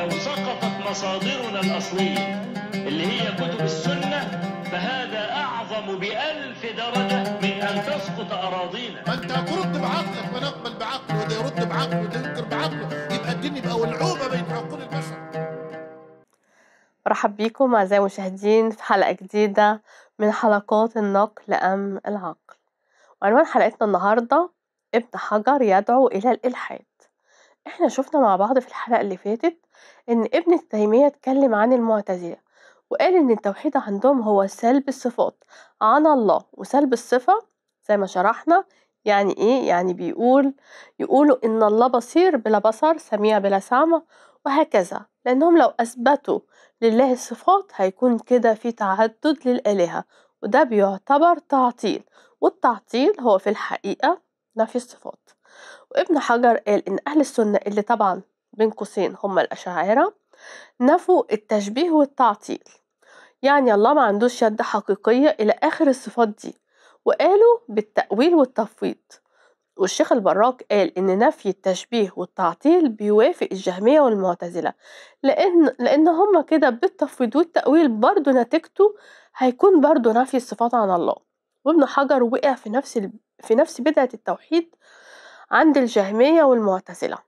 لو سقطت مصادرنا الأصلية اللي هي كتب السنة فهذا أعظم بألف درجة من أن تسقط أراضينا فأنت أنت ترد بعقلك ونقبل بعقله وده يرد بعقله وده ينكر بعقله يبقى الدين يبقى ولعوبة بين عقول البشر مرحب بكم أعزائي المشاهدين في حلقة جديدة من حلقات النقل أم العقل وعنوان حلقتنا النهاردة ابن حجر يدعو إلى الإلحاد إحنا شُفنا مع بعض في الحلقة اللي فاتت إن ابن التيمية اتكلم عن المعتزلة، وقال إن التوحيد عندهم هو سلب الصفات عن الله، وسلب الصفة زي ما شرحنا يعني إيه، يعني بيقول يقولوا إن الله بصير بلا بصر، سميع بلا سمع، وهكذا، لأنهم لو أثبتوا لله الصفات هيكون كده في تعدد للآلهة، وده بيعتبر تعطيل، والتعطيل هو في الحقيقة نفي الصفات. وابن حجر قال إن أهل السنة اللي طبعا بين قوسين هم الأشاعرة نفوا التشبيه والتعطيل يعني الله ما عندوش يد حقيقية إلى آخر الصفات دي وقالوا بالتأويل والتفويض والشيخ البراك قال إن نفي التشبيه والتعطيل بيوافق الجهمية والمعتزلة لأن لأن هما كده بالتفويض والتأويل برضه نتيجته هيكون برضه نفي الصفات عن الله وابن حجر وقع في نفس ال... في نفس بدعة التوحيد عند الجهمية والمعتزلة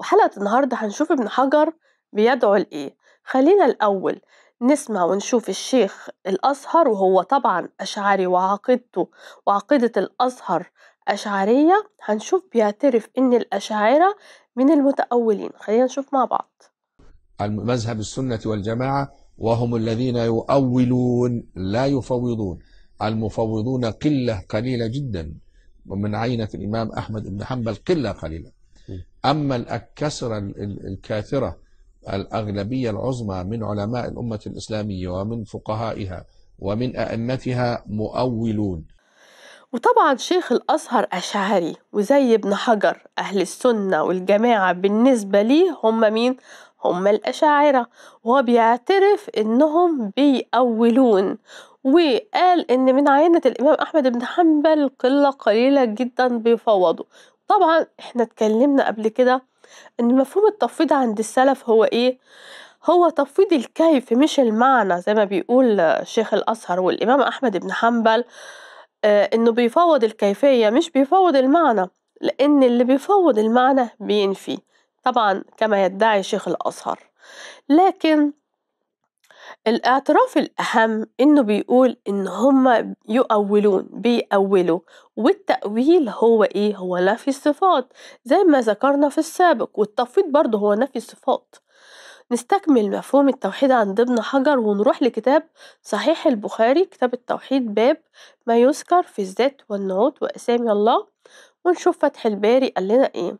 وحلقة النهاردة هنشوف ابن حجر بيدعو لإيه خلينا الأول نسمع ونشوف الشيخ الأزهر وهو طبعا أشعري وعقيدته وعقيدة الأزهر أشعرية هنشوف بيعترف إن الأشاعرة من المتأولين خلينا نشوف مع بعض مذهب السنة والجماعة وهم الذين يؤولون لا يفوضون المفوضون قلة قليلة جدا ومن عينة الإمام أحمد بن حنبل قلة قليلة أما الكسرة الكاثرة الأغلبية العظمى من علماء الأمة الإسلامية ومن فقهائها ومن أئمتها مؤولون وطبعا شيخ الأزهر أشعري وزي ابن حجر أهل السنة والجماعة بالنسبة ليه هم مين؟ هم الأشاعرة وهو بيعترف إنهم بيأولون وقال ان من عينة الامام احمد بن حنبل قلة قليلة جدا بيفوضوا طبعا احنا اتكلمنا قبل كده ان مفهوم التفويض عند السلف هو ايه هو تفويض الكيف مش المعنى زي ما بيقول الشيخ الازهر والامام احمد بن حنبل آه، انه بيفوض الكيفية مش بيفوض المعنى لان اللي بيفوض المعنى بينفي طبعا كما يدعي شيخ الازهر لكن الاعتراف الأهم إنه بيقول إن هم يؤولون بيأولوا والتأويل هو إيه؟ هو نفي الصفات زي ما ذكرنا في السابق والتفويض برضه هو نفي الصفات نستكمل مفهوم التوحيد عند ابن حجر ونروح لكتاب صحيح البخاري كتاب التوحيد باب ما يذكر في الذات والنعوت وأسامي الله ونشوف فتح الباري قال لنا إيه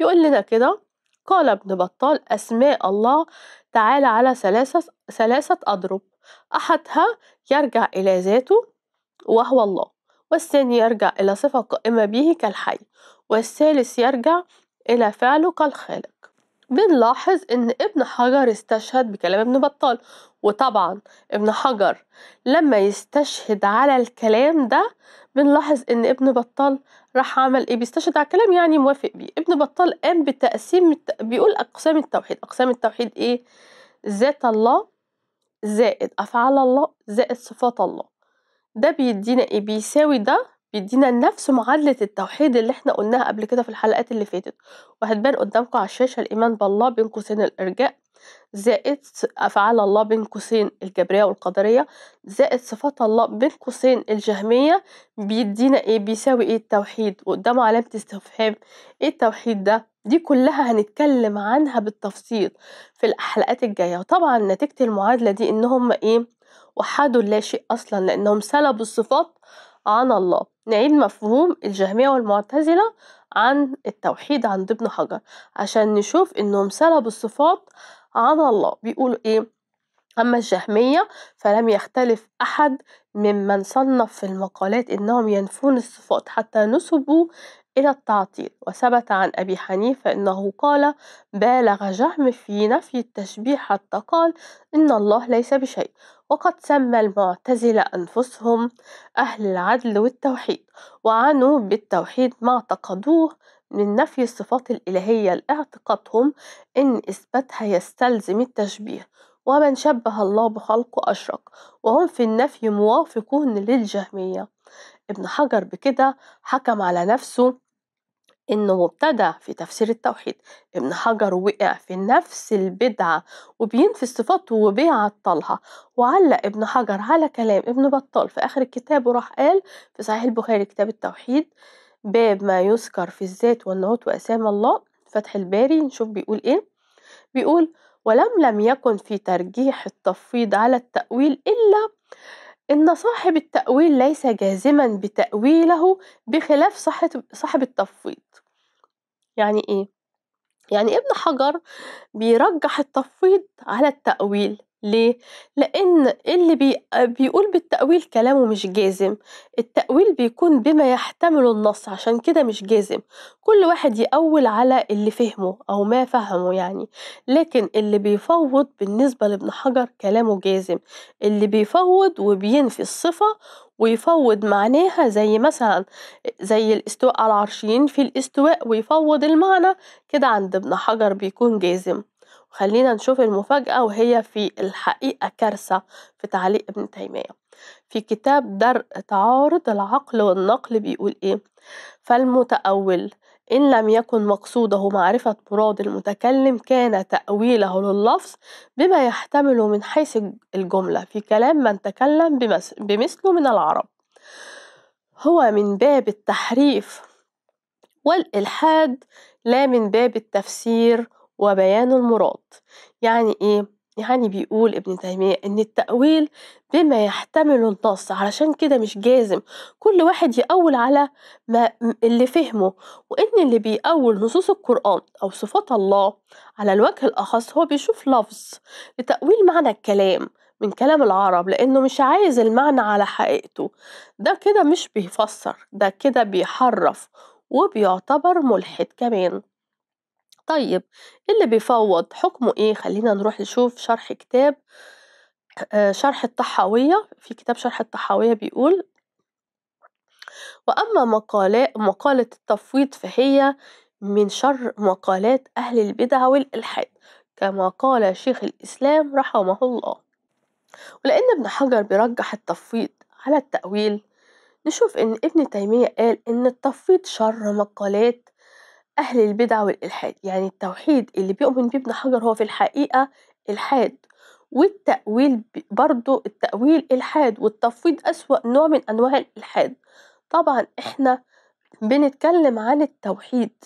يقول لنا كده قال ابن بطال أسماء الله تعالى على ثلاثة, ثلاثة أضرب أحدها يرجع إلى ذاته وهو الله والثاني يرجع إلى صفة قائمة به كالحي والثالث يرجع إلى فعله كالخالق بنلاحظ إن ابن حجر استشهد بكلام ابن بطال وطبعا ابن حجر لما يستشهد على الكلام ده بنلاحظ ان ابن بطال راح عمل ايه بيستشهد على الكلام يعني موافق بيه ابن بطال قام بتقسيم الت... بيقول اقسام التوحيد اقسام التوحيد ايه ذات الله زائد افعال الله زائد صفات الله ده بيدينا ايه بيساوي ده بيدينا نفس معادلة التوحيد اللي احنا قلناها قبل كده في الحلقات اللي فاتت وهتبان قدامكم على الشاشة الإيمان بالله بين قوسين الإرجاء زائد أفعال الله بين قوسين الجبرية والقدرية زائد صفات الله بين قوسين الجهمية بيدينا إيه بيساوي إيه التوحيد وقدامه علامة استفهام إيه التوحيد ده دي كلها هنتكلم عنها بالتفصيل في الحلقات الجاية وطبعا نتيجة المعادلة دي إن إيه وحدوا لا شيء أصلا لأنهم سلبوا الصفات عن الله نعيد مفهوم الجهمية والمعتزلة عن التوحيد عند ابن حجر عشان نشوف انهم سلبوا الصفات عن الله بيقولوا ايه أما الجهمية فلم يختلف أحد ممن صنف في المقالات إنهم ينفون الصفات حتى نسبوا إلى التعطيل وثبت عن أبي حنيفة أنه قال بالغ جهم في نفي التشبيه حتى قال إن الله ليس بشيء وقد سمى المعتزلة أنفسهم أهل العدل والتوحيد وعنوا بالتوحيد ما اعتقدوه من نفي الصفات الإلهية لاعتقادهم إن إثباتها يستلزم التشبيه ومن شبه الله بخلقه أشرك وهم في النفي موافقون للجهمية ابن حجر بكده حكم على نفسه إنه مبتدع في تفسير التوحيد ابن حجر وقع في نفس البدعة وبينفي الصفات وبيعطلها وعلق ابن حجر على كلام ابن بطال في آخر الكتاب وراح قال في صحيح البخاري كتاب التوحيد باب ما يذكر في الذات والنعوت وأسام الله فتح الباري نشوف بيقول إيه بيقول ولم لم يكن في ترجيح التفويض على التأويل إلا إن صاحب التأويل ليس جازما بتأويله بخلاف صاحب التفويض يعني إيه؟ يعني ابن حجر بيرجح التفويض على التأويل ليه؟ لأن اللي بي... بيقول بالتأويل كلامه مش جازم التأويل بيكون بما يحتمله النص عشان كده مش جازم كل واحد يأول على اللي فهمه أو ما فهمه يعني لكن اللي بيفوض بالنسبة لابن حجر كلامه جازم اللي بيفوض وبينفي الصفة ويفوض معناها زي مثلا زي الاستواء على العرش ينفي الاستواء ويفوض المعنى كده عند ابن حجر بيكون جازم خلينا نشوف المفاجأة وهي في الحقيقة كارثة في تعليق ابن تيمية في كتاب درء تعارض العقل والنقل بيقول إيه فالمتأول إن لم يكن مقصوده معرفة مراد المتكلم كان تأويله لللفظ بما يحتمل من حيث الجملة في كلام من تكلم بمثله من العرب هو من باب التحريف والإلحاد لا من باب التفسير وبيان المراد يعني ايه يعني بيقول ابن تيمية إن التأويل بما يحتمل النص علشان كده مش جازم كل واحد يأول على ما اللي فهمه وإن اللي بيأول نصوص القرآن أو صفات الله على الوجه الأخص هو بيشوف لفظ لتأويل معنى الكلام من كلام العرب لأنه مش عايز المعنى على حقيقته ده كده مش بيفسر ده كده بيحرف وبيعتبر ملحد كمان طيب اللي بيفوض حكمه ايه خلينا نروح نشوف شرح كتاب آه، شرح الطحاوية في كتاب شرح الطحاوية بيقول وأما مقالة, مقالة التفويض فهي من شر مقالات أهل البدع والإلحاد كما قال شيخ الإسلام رحمه الله ولأن ابن حجر بيرجح التفويض على التأويل نشوف إن ابن تيمية قال إن التفويض شر مقالات أهل البدع والإلحاد يعني التوحيد اللي بيؤمن بيه ابن حجر هو في الحقيقة إلحاد والتأويل برضو التأويل إلحاد والتفويض أسوأ نوع من أنواع الإلحاد طبعا إحنا بنتكلم عن التوحيد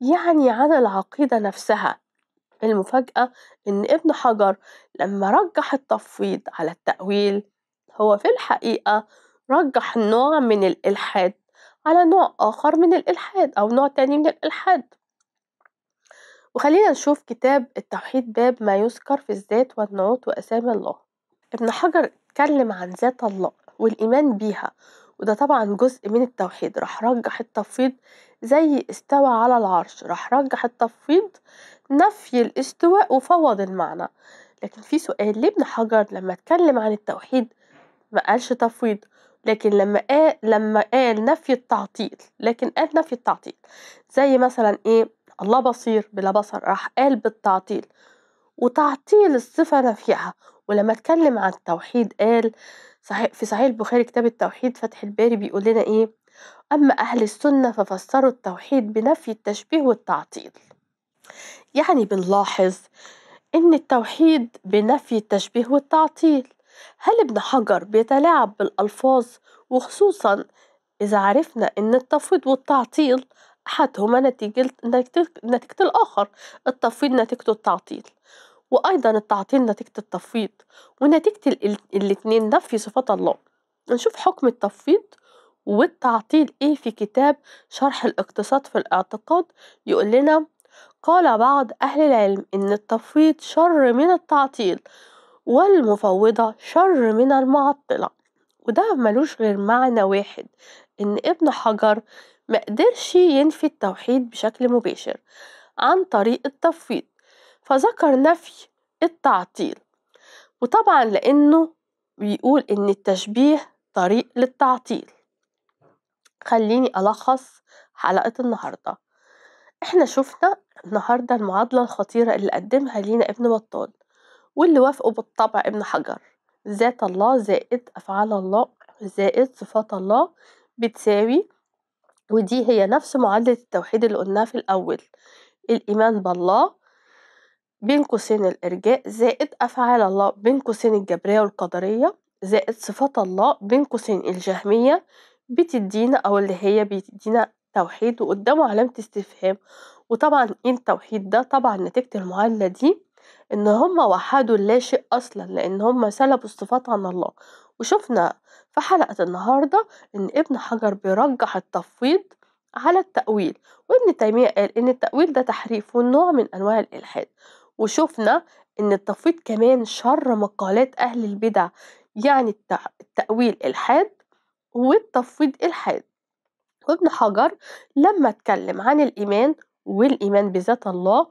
يعني عن العقيدة نفسها المفاجأة إن ابن حجر لما رجح التفويض على التأويل هو في الحقيقة رجح نوع من الإلحاد على نوع آخر من الإلحاد أو نوع تاني من الإلحاد وخلينا نشوف كتاب التوحيد باب ما يذكر في الذات والنعوت وأسامي الله ابن حجر اتكلم عن ذات الله والإيمان بيها وده طبعا جزء من التوحيد راح رجح التفويض زي استوى على العرش راح رجح التفويض نفي الاستواء وفوض المعنى لكن في سؤال ليه ابن حجر لما اتكلم عن التوحيد ما قالش تفويض لكن لما قال لما قال نفي التعطيل لكن قال نفي التعطيل زي مثلا ايه الله بصير بلا بصر راح قال بالتعطيل وتعطيل الصفة نفيها ولما اتكلم عن التوحيد قال في صحيح البخاري كتاب التوحيد فتح الباري بيقول لنا ايه اما اهل السنة ففسروا التوحيد بنفي التشبيه والتعطيل يعني بنلاحظ ان التوحيد بنفي التشبيه والتعطيل هل ابن حجر بيتلاعب بالألفاظ وخصوصا إذا عرفنا إن التفويض والتعطيل أحدهما نتيجة نتيجة الآخر التفويض نتيجته التعطيل وأيضا التعطيل نتيجة التفويض ونتيجة الاتنين نفي صفات الله نشوف حكم التفويض والتعطيل إيه في كتاب شرح الاقتصاد في الاعتقاد يقول لنا قال بعض أهل العلم إن التفويض شر من التعطيل والمفوضة شر من المعطلة وده ملوش غير معنى واحد إن ابن حجر مقدرش ينفي التوحيد بشكل مباشر عن طريق التفويض فذكر نفي التعطيل وطبعا لأنه بيقول إن التشبيه طريق للتعطيل خليني ألخص حلقة النهاردة احنا شفنا النهاردة المعادلة الخطيرة اللي قدمها لينا ابن بطال واللي وافقوا بالطبع ابن حجر ذات الله زائد أفعال الله زائد صفات الله بتساوي ودي هي نفس معادلة التوحيد اللي قلناها في الأول الإيمان بالله بين قوسين الإرجاء زائد أفعال الله بين قوسين الجبرية والقدرية زائد صفات الله بين قوسين الجهمية بتدينا أو اللي هي بتدينا توحيد وقدامه علامة استفهام وطبعا ايه التوحيد ده طبعا نتيجة المعادلة دي ان هم وحدوا لا شيء اصلا لان هم سلبوا الصفات عن الله وشفنا في حلقة النهاردة ان ابن حجر بيرجح التفويض على التأويل وابن تيمية قال ان التأويل ده تحريف ونوع من انواع الالحاد وشفنا ان التفويض كمان شر مقالات اهل البدع يعني التأويل الحاد والتفويض الحاد وابن حجر لما اتكلم عن الإيمان والإيمان بذات الله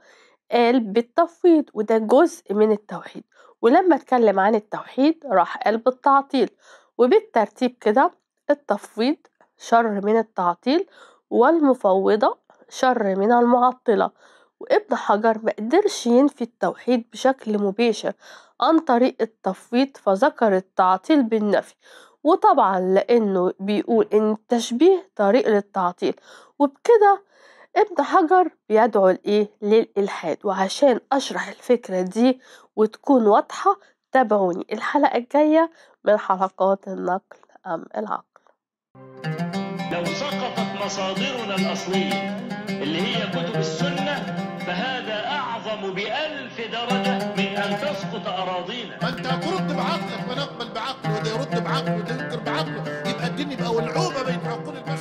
قال بالتفويض وده جزء من التوحيد ولما اتكلم عن التوحيد راح قال بالتعطيل وبالترتيب كده التفويض شر من التعطيل والمفوضة شر من المعطلة وابن حجر مقدرش ينفي التوحيد بشكل مباشر عن طريق التفويض فذكر التعطيل بالنفي وطبعا لأنه بيقول إن التشبيه طريق للتعطيل وبكده ابن حجر بيدعو لإيه للإلحاد وعشان أشرح الفكرة دي وتكون واضحة تابعوني الحلقة الجاية من حلقات النقل أم العقل لو سقطت مصادرنا الأصلية اللي هي كتب السنة فهذا أعظم بألف درجة من أن تسقط أراضينا ما أنت ترد بعقلك ونقبل بعقله وده يرد بعقله وده ينكر بعقله يبقى الدين يبقى ولعوبة بين عقول البشر